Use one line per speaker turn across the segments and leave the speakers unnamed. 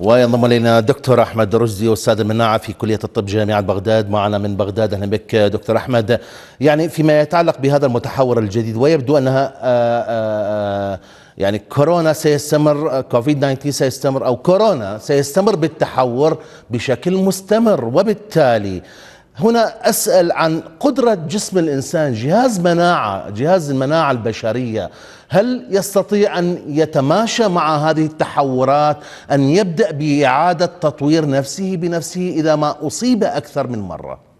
وينضم الينا دكتور احمد رشدي استاذ المناعه في كليه الطب جامعه بغداد معنا من بغداد اهلا بك دكتور احمد يعني فيما يتعلق بهذا المتحور الجديد ويبدو انها آآ آه، آآ آه، يعني كورونا سيستمر كوفيد 19 سيستمر او كورونا سيستمر بالتحور بشكل مستمر وبالتالي هنا أسأل عن قدرة جسم الإنسان جهاز مناعة جهاز المناعة البشرية هل يستطيع أن يتماشى مع هذه التحورات أن يبدأ بإعادة تطوير نفسه بنفسه إذا ما أصيب أكثر من مرة؟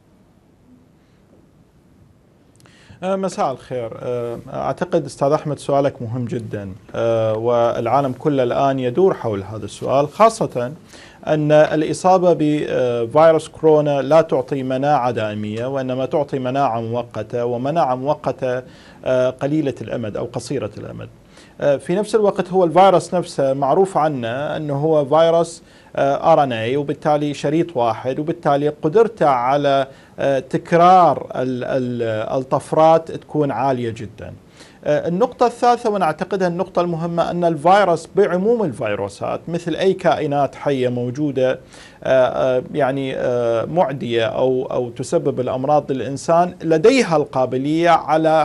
آه، مساء الخير آه، أعتقد أستاذ أحمد سؤالك مهم جدا آه، والعالم كله الآن يدور حول هذا السؤال خاصة أن الإصابة بفيروس كورونا لا تعطي مناعة دائمية وإنما تعطي مناعة مؤقتة ومناعة مؤقتة قليلة الأمد أو قصيرة الأمد آه، في نفس الوقت هو الفيروس نفسه معروف عنه أنه هو فيروس آه، ار ان اي وبالتالي شريط واحد وبالتالي قدرته على آه، تكرار الطفرات تكون عاليه جدا. آه، النقطة الثالثة ونعتقدها النقطة المهمة أن الفيروس بعموم الفيروسات مثل أي كائنات حية موجودة آه، آه، يعني معدية أو أو تسبب الأمراض للإنسان لديها القابلية على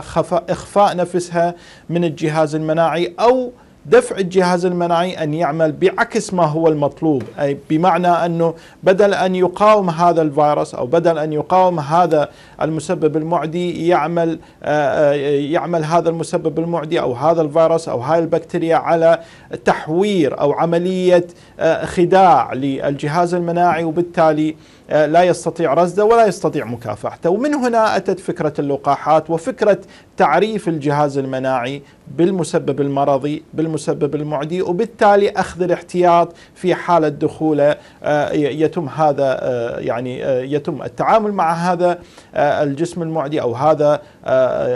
إخفاء نفسها من الجهاز المناعي أو دفع الجهاز المناعي أن يعمل بعكس ما هو المطلوب أي بمعنى أنه بدل أن يقاوم هذا الفيروس أو بدل أن يقاوم هذا المسبب المعدي يعمل آه، آه، يعمل هذا المسبب المعدي أو هذا الفيروس أو هاي البكتيريا على تحوير أو عملية آه، خداع للجهاز المناعي وبالتالي لا يستطيع رصده ولا يستطيع مكافحته ومن هنا أتت فكرة اللقاحات وفكرة تعريف الجهاز المناعي بالمسبب المرضي بالمسبب المعدي وبالتالي اخذ الاحتياط في حاله دخوله آه، يتم هذا آه، يعني آه، يتم التعامل مع هذا الجسم المعدي او هذا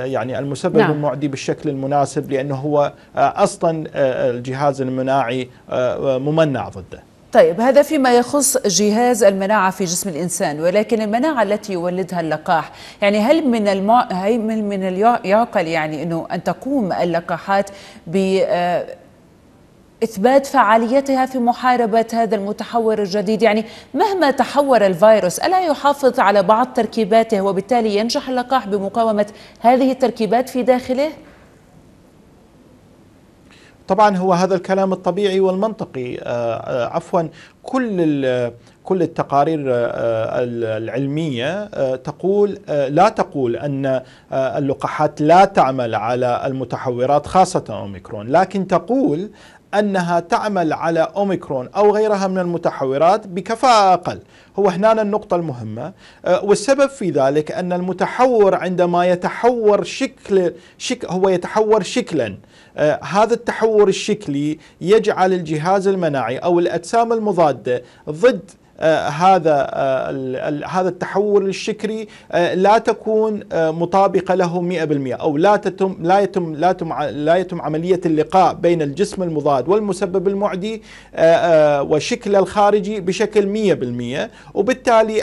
يعني المسبب نعم. المعدي بالشكل المناسب لانه هو اصلا الجهاز المناعي ممنع ضده
طيب هذا فيما يخص جهاز المناعة في جسم الإنسان ولكن المناعة التي يولدها اللقاح يعني هل من المع... هي من, من يعقل يعني أنه أن تقوم اللقاحات ب آه، إثبات فعاليتها في محاربة هذا المتحور الجديد يعني مهما تحور الفيروس ألا يحافظ على بعض تركيباته وبالتالي ينجح اللقاح بمقاومة هذه التركيبات في داخله؟
طبعا هو هذا الكلام الطبيعي والمنطقي آه، آه، عفوا كل كل التقارير آه، العلمية تقول لا تقول أن اللقاحات لا تعمل على المتحورات خاصة أوميكرون لكن تقول أنها تعمل على أوميكرون أو غيرها من المتحورات بكفاءة أقل هو هنا النقطة المهمة أه، والسبب في ذلك أن المتحور عندما يتحور شكل شك هو يتحور شكلا أه، هذا التحور الشكلي يجعل الجهاز المناعي أو الأجسام المضادة ضد آه، هذا آه، هذا التحول الشكري آه، لا تكون مطابقه له 100% او لا تتم لا يتم لا يتم لا يتم عمليه اللقاء بين الجسم المضاد والمسبب المعدي وشكله الخارجي بشكل 100% وبالتالي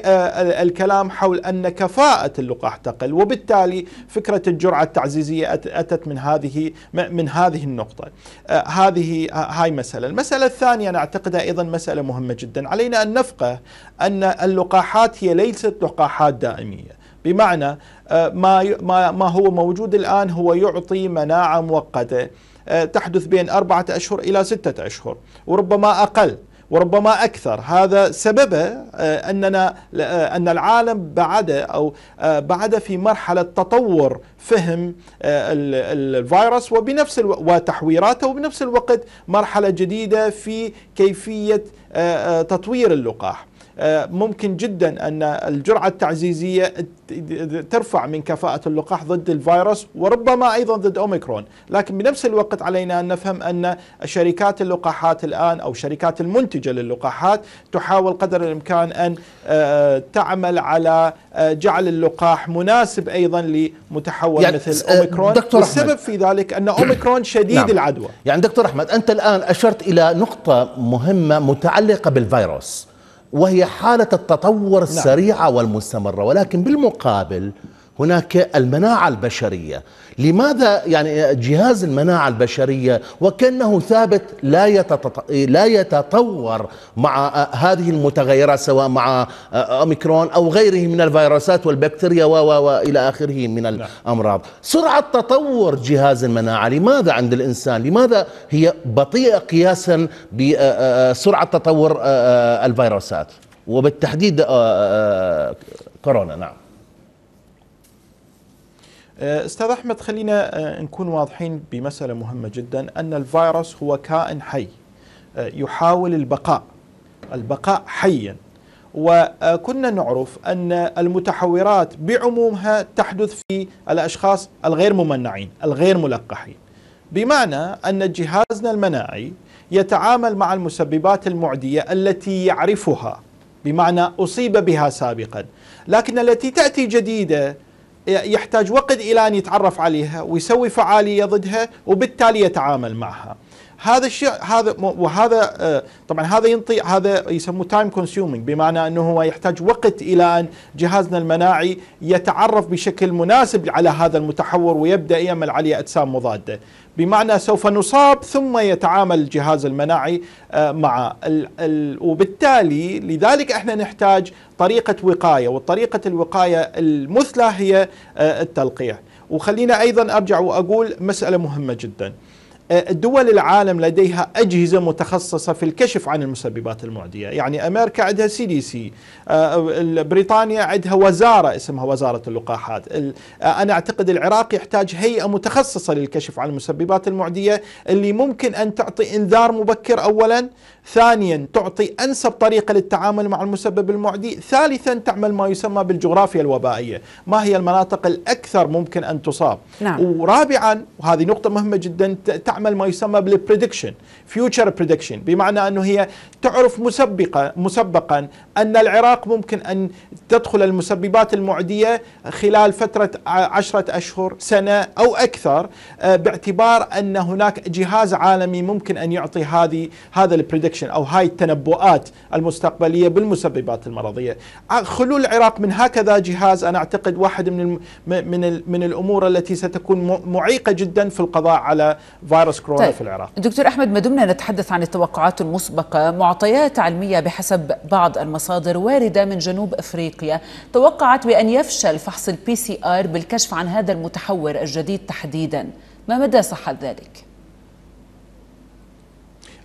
الكلام حول ان كفاءه اللقاح تقل وبالتالي فكره الجرعه التعزيزيه اتت من هذه من هذه النقطه هذه هاي مساله المساله الثانيه انا اعتقدها ايضا مساله مهمه جدا علينا ان نفقه أن اللقاحات هي ليست لقاحات دائمية بمعنى آه، ما ما هو موجود الآن هو يعطي مناعة مؤقتة آه، تحدث بين أربعة أشهر إلى ستة أشهر وربما أقل وربما أكثر هذا سببه آه، أننا أن العالم بعد أو بعد في مرحلة تطور فهم الفيروس وبنفس وتحويراته وبنفس الوقت مرحلة جديدة في كيفية تطوير اللقاح ممكن جدا أن الجرعة التعزيزية ترفع من كفاءة اللقاح ضد الفيروس وربما أيضا ضد أوميكرون لكن بنفس الوقت علينا أن نفهم أن شركات اللقاحات الآن أو شركات المنتجة للقاحات تحاول قدر الإمكان أن آه، تعمل على آه، جعل اللقاح مناسب أيضا لمتحول يعني مثل آه، أوميكرون دكتور والسبب أحمد. في ذلك أن أوميكرون
نعم. شديد نعم. العدوى يعني دكتور أحمد أنت الآن أشرت إلى نقطة مهمة متعلقة بالفيروس وهي حالة التطور نعم. السريعة والمستمرة ولكن بالمقابل هناك المناعة البشرية لماذا يعني جهاز المناعة البشرية وكأنه ثابت لا, يتتط... لا يتطور مع هذه المتغيرات سواء مع أوميكرون أو غيره من الفيروسات والبكتيريا و... و... وإلى آخره من نعم. الأمراض سرعة تطور جهاز المناعة لماذا عند الإنسان لماذا هي بطيئة قياسا بسرعة تطور الفيروسات وبالتحديد آه، آه، آه، كورونا نعم
آه، استاذ احمد خلينا آه، نكون واضحين بمساله مهمه جدا ان الفيروس هو كائن حي آه، يحاول البقاء البقاء حيا وكنا نعرف ان المتحورات بعمومها تحدث في الاشخاص الغير ممنعين الغير ملقحين بمعنى ان جهازنا المناعي يتعامل مع المسببات المعديه التي يعرفها بمعنى اصيب بها سابقا لكن التي تاتي جديده يحتاج وقت إلى أن يتعرف عليها ويسوي فعالية ضدها وبالتالي يتعامل معها هذا الشيء هذا وهذا آه، طبعا هذا ينطي هذا يسموه تايم كونسيومينج بمعنى انه هو يحتاج وقت الى ان جهازنا المناعي يتعرف بشكل مناسب على هذا المتحور ويبدا يعمل عليه اجسام مضاده، بمعنى سوف نصاب ثم يتعامل الجهاز المناعي آه، مع الـ الـ وبالتالي لذلك احنا نحتاج طريقة وقاية والطريقة الوقاية المثلى هي آه، التلقيح وخلينا أيضا أرجع وأقول مسألة مهمة جداً أه، دول العالم لديها أجهزة متخصصة في الكشف عن المسببات المعدية يعني أمريكا عندها سي دي سي بريطانيا عندها وزارة اسمها وزارة اللقاحات أه، أنا أعتقد العراق يحتاج هيئة متخصصة للكشف عن المسببات المعدية اللي ممكن أن تعطي إنذار مبكر أولا ثانيا تعطي أنسب طريقة للتعامل مع المسبب المعدي ثالثا تعمل ما يسمى بالجغرافيا الوبائية ما هي المناطق الأكثر ممكن أن تصاب نعم. ورابعا وهذه نقطة مهمة جدا تعمل تعمل ما يسمى بالبريدكشن فيوتشر بريدكشن بمعنى أنه هي تعرف مسبقة مسبقا أن العراق ممكن أن تدخل المسببات المعدية خلال فترة عشرة أشهر سنة أو أكثر آه، باعتبار أن هناك جهاز عالمي ممكن أن يعطي هذه هذا البريدكشن أو هاي التنبؤات المستقبلية بالمسببات المرضية آه، خلول العراق من هكذا جهاز أنا أعتقد واحد من من من الأمور التي ستكون معيقة جدا في القضاء على فيروس فيروس كورونا طيب. في العراق
دكتور أحمد ما دمنا نتحدث عن التوقعات المسبقة معطيات علمية بحسب بعض المصادر واردة من جنوب أفريقيا توقعت بأن يفشل فحص البي سي آر بالكشف عن هذا المتحور الجديد تحديدا ما مدى صحة ذلك؟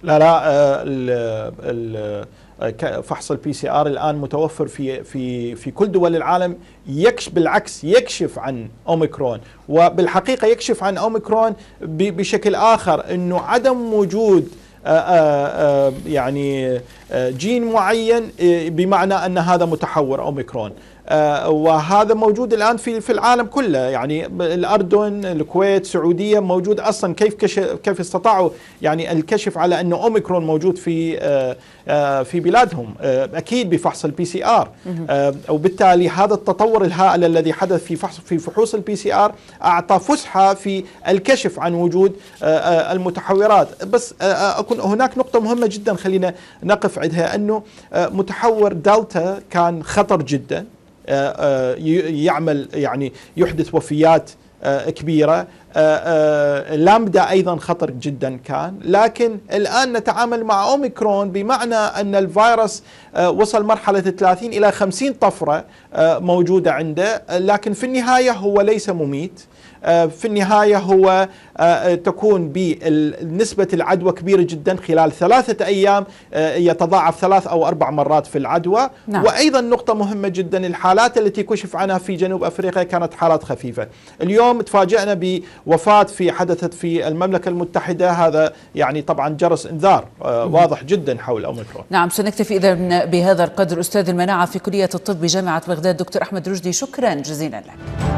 لا لا الـ آه، الـ آه، فحص البي سي ار الان متوفر في في في كل دول العالم يكشف بالعكس يكشف عن اوميكرون وبالحقيقه يكشف عن اوميكرون بشكل اخر انه عدم وجود آآ آه، آآ يعني آآ جين معين بمعنى ان هذا متحور اوميكرون آه، وهذا موجود الآن في في العالم كله يعني الأردن الكويت السعودية موجود أصلا كيف كيف استطاعوا يعني الكشف على أن أوميكرون موجود في آه، آه، في بلادهم أكيد بفحص البي سي آر وبالتالي هذا التطور الهائل الذي حدث في فحص في فحوص البي سي آر أعطى فسحة في الكشف عن وجود المتحورات بس أكون هناك نقطة مهمة جدا خلينا نقف عندها أنه متحور دلتا كان خطر جدا آه، آه، يعمل يعني يحدث وفيات آه، كبيرة لامدا أيضا خطر جدا كان لكن الآن نتعامل مع أوميكرون بمعنى أن الفيروس وصل مرحلة 30 إلى 50 طفرة موجودة عنده لكن في النهاية هو ليس مميت آه، في النهاية هو آه، تكون بنسبة العدوى كبيرة جدا خلال ثلاثة أيام آه، يتضاعف ثلاث أو أربع مرات في العدوى نعم. وأيضا نقطة مهمة جدا الحالات التي كشف عنها في جنوب أفريقيا كانت حالات خفيفة اليوم تفاجأنا بوفاة في حدثت في المملكة المتحدة هذا يعني طبعا جرس انذار واضح جدا حول أوميكرون
نعم سنكتفي إذا بهذا القدر أستاذ المناعة في كلية الطب بجامعة بغداد دكتور أحمد رشدي شكرا جزيلا لك